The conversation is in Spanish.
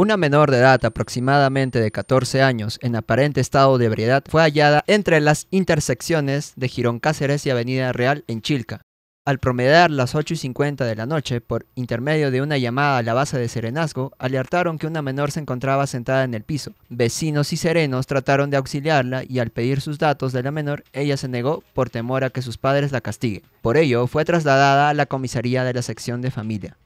Una menor de edad aproximadamente de 14 años en aparente estado de ebriedad fue hallada entre las intersecciones de Girón Cáceres y Avenida Real en Chilca. Al promediar las 8 y 50 de la noche, por intermedio de una llamada a la base de Serenazgo, alertaron que una menor se encontraba sentada en el piso. Vecinos y serenos trataron de auxiliarla y al pedir sus datos de la menor, ella se negó por temor a que sus padres la castiguen. Por ello, fue trasladada a la comisaría de la sección de familia.